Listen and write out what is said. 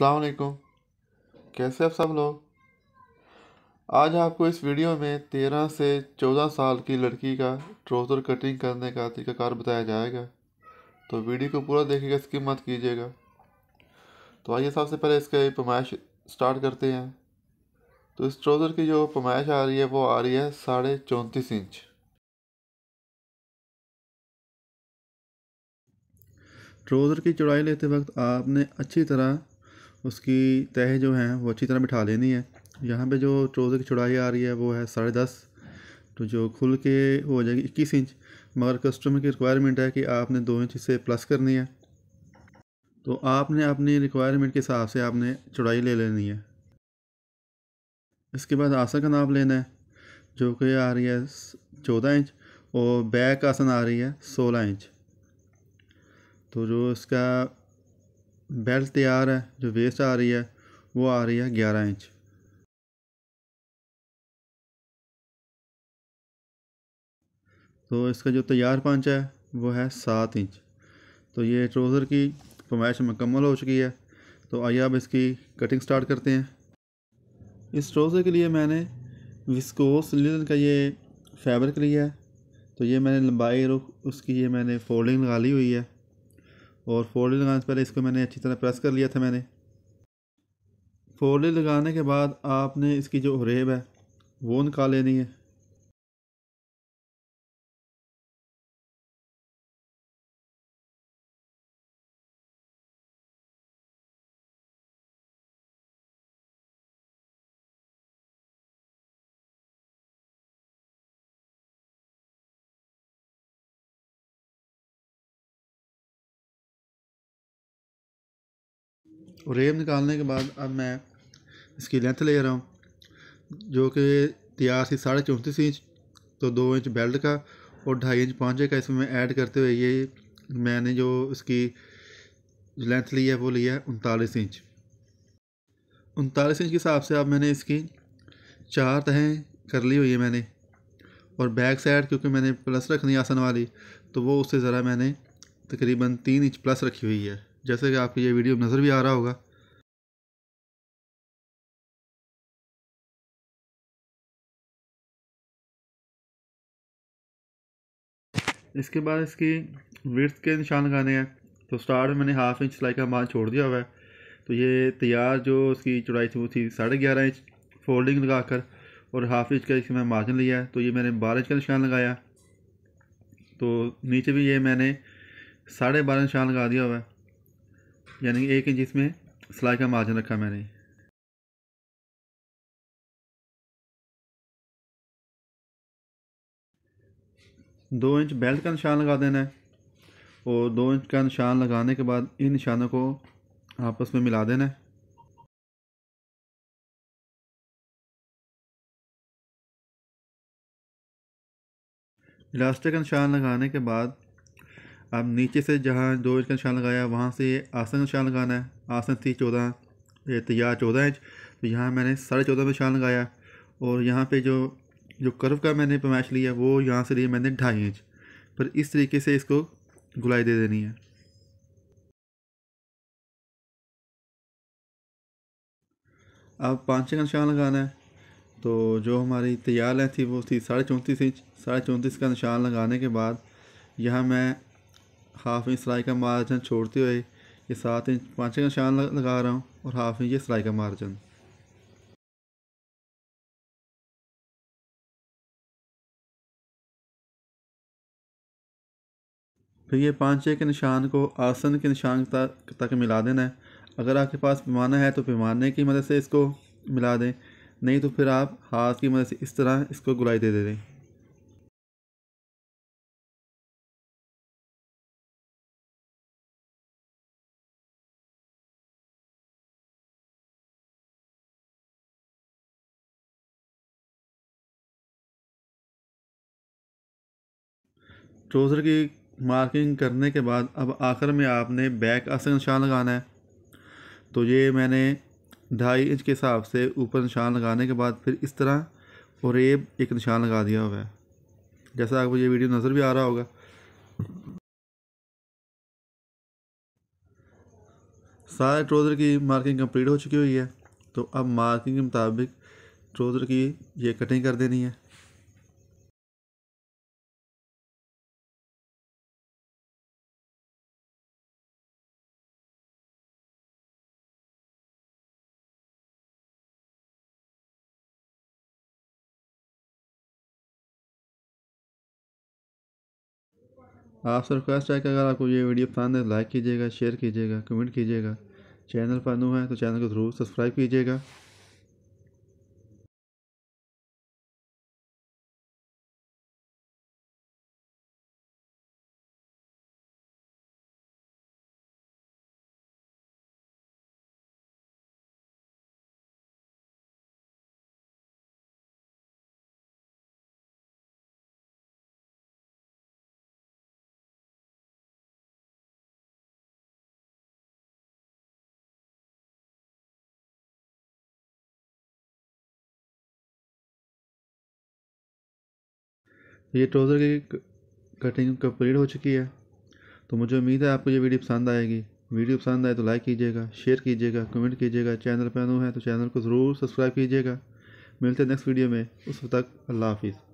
अलकुम कैसे आप सब लोग आज आपको इस वीडियो में तेरह से चौदह साल की लड़की का ट्रोज़र कटिंग करने का तरीकाकार बताया जाएगा तो वीडियो को पूरा देखिएगा इसकी मत कीजिएगा तो आइए सबसे पहले इसके पमाइश स्टार्ट करते हैं तो इस ट्रोज़र की जो पमाइश आ रही है वो आ रही है साढ़े चौंतीस इंच ट्रोज़र की चौड़ाई लेते वक्त आपने अच्छी तरह उसकी तह जो है वो अच्छी तरह बिठा लेनी है यहाँ पे जो ट्रोज़र की चौड़ाई आ रही है वो है साढ़े दस तो जो खुल के वो हो जाएगी इक्कीस इंच मगर कस्टमर की रिक्वायरमेंट है कि आपने दो इंच से प्लस करनी है तो आपने अपनी रिक्वायरमेंट के हिसाब से आपने चौड़ाई ले लेनी है इसके बाद आसन का नाप लेना है जो कि आ रही है चौदह इंच और बैक आसन आ रही है सोलह इंच तो जो इसका बेल्ट तैयार है जो वेस्ट आ रही है वो आ रही है ग्यारह इंच तो इसका जो तैयार पंच है वो है सात इंच तो ये ट्रोज़र की फरमाइश मुकम्मल हो चुकी है तो आइए अब इसकी कटिंग स्टार्ट करते हैं इस ट्रोज़र के लिए मैंने विस्कोस लिनन का ये फैब्रिक लिया है तो ये मैंने लंबाई और उसकी ये मैंने फोल्डिंग लगा ली हुई है और फोल्डर लगाने से पहले इसको मैंने अच्छी तरह प्रेस कर लिया था मैंने फोल्डर लगाने के बाद आपने इसकी जो रेब है वो निकाल लेनी है और रेब निकालने के बाद अब मैं इसकी लेंथ ले रहा हूँ जो कि तैयार थी साढ़े चौंतीस इंच तो दो इंच बेल्ट का और ढाई इंच पाँचे का इसमें ऐड करते हुए ये मैंने जो इसकी लेंथ ली है वो लिया है उनतालीस इंच उनतालीस इंच के हिसाब से अब मैंने इसकी चार तहें कर ली हुई है मैंने और बैक साइड क्योंकि मैंने प्लस रखनी आसन वाली तो वो उससे ज़रा मैंने तकरीबन तीन इंच प्लस रखी हुई है जैसे कि आपको ये वीडियो नज़र भी आ रहा होगा इसके बाद इसकी वर्थ के निशान लगाने हैं तो स्टार्ट में मैंने हाफ इंच सिलाई का माल छोड़ दिया हुआ है तो ये तैयार जो उसकी चौड़ाई थी वो थी साढ़े ग्यारह इंच फोल्डिंग लगा कर और हाफ इंच का इसमें मार्जिन लिया है तो ये मैंने बारह इंच का निशान लगाया तो नीचे भी ये मैंने साढ़े बारह निशान लगा दिया हुआ है यानी एक इंच इसमें सिलाई का मार्जिन रखा मैंने दो इंच बेल्ट का निशान लगा देना है और दो इंच का निशान लगाने के बाद इन निशानों को आपस में मिला देना है इलास्टिक का निशान लगाने के बाद अब नीचे से जहाँ दो इंच का निशान लगाया वहाँ से आसन का निशान लगाना है आसन थी चौदह तैयार चौदह इंच तो यहाँ मैंने साढ़े चौदह में निशान लगाया और यहाँ पे जो जो कर्व का मैंने पैमाइश लिया वो यहाँ से लिया मैंने ढाई इंच पर इस तरीके से इसको गुलाई दे देनी है अब पाँच का निशान लगाना है तो जो हमारी तैयार लें थी वो थी साढ़े चौंतीस इंच साढ़े चौंतीस का निशान लगाने के बाद यहाँ मैं हाफ इंच सिलाई का मार्जिन छोड़ते हुए ये सात इंच पाँच का निशान लगा रहा हूँ और हाफ इंच ये सिलाई का मार्जिन फिर ये पाँचे के निशान को आसन के निशान तक तक मिला देना है अगर आपके पास पैमाना है तो पैमाने की मदद से इसको मिला दें नहीं तो फिर आप हाथ की मदद से इस तरह इसको गुलाई दे दें ट्रोज़र की मार्किंग करने के बाद अब आखिर में आपने बैक आस निशान लगाना है तो ये मैंने ढाई इंच के हिसाब से ऊपर निशान लगाने के बाद फिर इस तरह और ये एक निशान लगा दिया हुआ है जैसा आपको ये वीडियो नज़र भी आ रहा होगा सारे ट्रोज़र की मार्किंग कंप्लीट हो चुकी हुई है तो अब मार्किंग के मुताबिक ट्रोज़र की ये कटिंग कर देनी है आपसे रिक्वेस्ट है कि अगर आपको ये वीडियो पसंद है लाइक कीजिएगा शेयर कीजिएगा कमेंट कीजिएगा चैनल पर न्यू है तो चैनल को ज़रूर सब्सक्राइब कीजिएगा ये ट्राउज़र की कटिंग कम्प्लीट हो चुकी है तो मुझे उम्मीद है आपको ये वीडियो पसंद आएगी वीडियो पसंद आए तो लाइक कीजिएगा शेयर कीजिएगा कमेंट कीजिएगा चैनल पर नो है तो चैनल को ज़रूर सब्सक्राइब कीजिएगा मिलते हैं नेक्स्ट वीडियो में उस तक अल्लाह हाफिज़